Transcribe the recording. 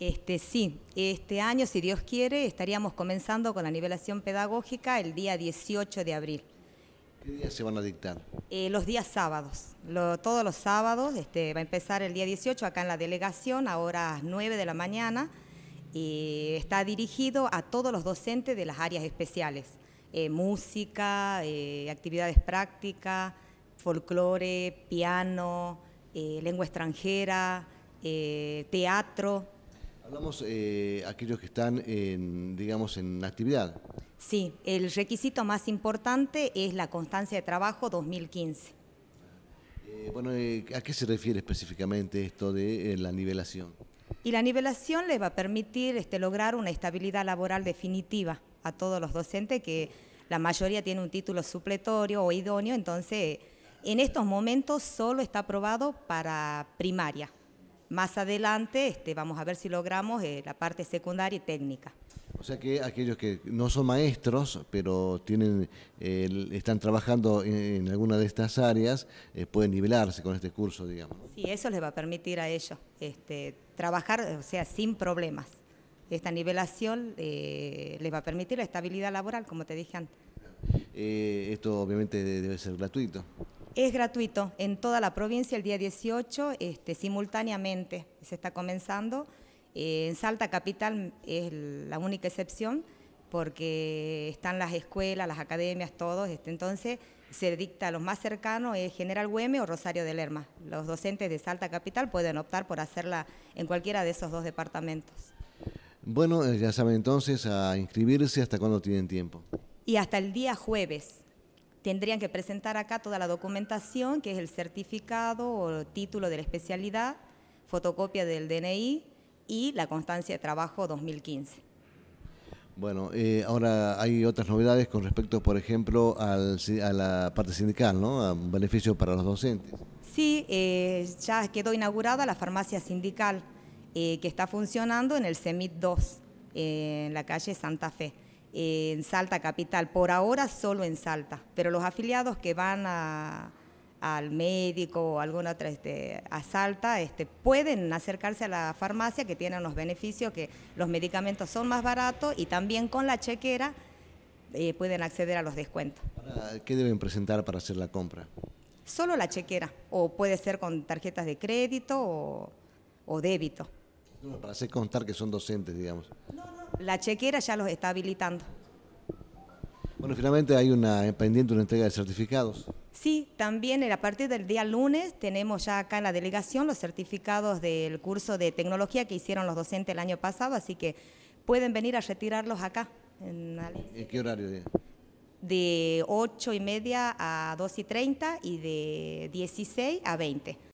Este, sí, este año, si Dios quiere, estaríamos comenzando con la nivelación pedagógica el día 18 de abril. ¿Qué días se van a dictar? Eh, los días sábados, todos los sábados, este, va a empezar el día 18 acá en la delegación a horas 9 de la mañana y está dirigido a todos los docentes de las áreas especiales, eh, música, eh, actividades prácticas, folclore, piano, lengua extranjera, teatro Hablamos eh, aquellos que están en, digamos, en actividad. Sí, el requisito más importante es la constancia de trabajo 2015. Eh, bueno, eh, ¿a qué se refiere específicamente esto de eh, la nivelación? Y la nivelación les va a permitir este, lograr una estabilidad laboral definitiva a todos los docentes que la mayoría tiene un título supletorio o idóneo, entonces en estos momentos solo está aprobado para primaria. Más adelante este, vamos a ver si logramos eh, la parte secundaria y técnica. O sea que aquellos que no son maestros, pero tienen, están trabajando en, alguna de estas áreas, eh, pueden nivelarse con este curso, digamos. Sí, eso les va a permitir a ellos este, trabajar, o sea, sin problemas. Esta nivelación eh, les va a permitir la estabilidad laboral, como te dije antes. esto obviamente debe ser gratuito. Es gratuito en toda la provincia el día 18, este, simultáneamente se está comenzando. Eh, en Salta Capital es la única excepción porque están las escuelas, las academias, todos. Este, entonces se dicta a los más cercanos, es General Güeme o Rosario de Lerma. Los docentes de Salta Capital pueden optar por hacerla en cualquiera de esos dos departamentos. Bueno, eh, ya saben entonces a inscribirse hasta cuándo tienen tiempo. Y hasta el día jueves tendrían que presentar acá toda la documentación, que es el certificado o título de la especialidad, fotocopia del DNI y la constancia de trabajo 2015. Bueno, eh, ahora hay otras novedades con respecto, por ejemplo, a la parte sindical, ¿no? A un beneficio para los docentes. Sí, eh, ya quedó inaugurada la farmacia sindical eh, que está funcionando en el CEMIT 2, en la calle Santa Fe en Salta Capital. Por ahora solo en Salta, pero los afiliados que van al médico o alguna otra este, a Salta este, pueden acercarse a la farmacia que tienen los beneficios, que los medicamentos son más baratos y también con la chequera eh, pueden acceder a los descuentos. ¿Qué deben presentar para hacer la compra? Solo la chequera, o puede ser con tarjetas de crédito o, débito. para hacer contar que son docentes, digamos. no, la chequera ya los está habilitando. Bueno, finalmente hay una pendiente una entrega de certificados. Sí, también a partir del día lunes tenemos ya acá en la delegación los certificados del curso de tecnología que hicieron los docentes el año pasado, así que pueden venir a retirarlos acá. ¿En, qué horario? De? de 8 y media a 2 y 30 y de 16 a 20.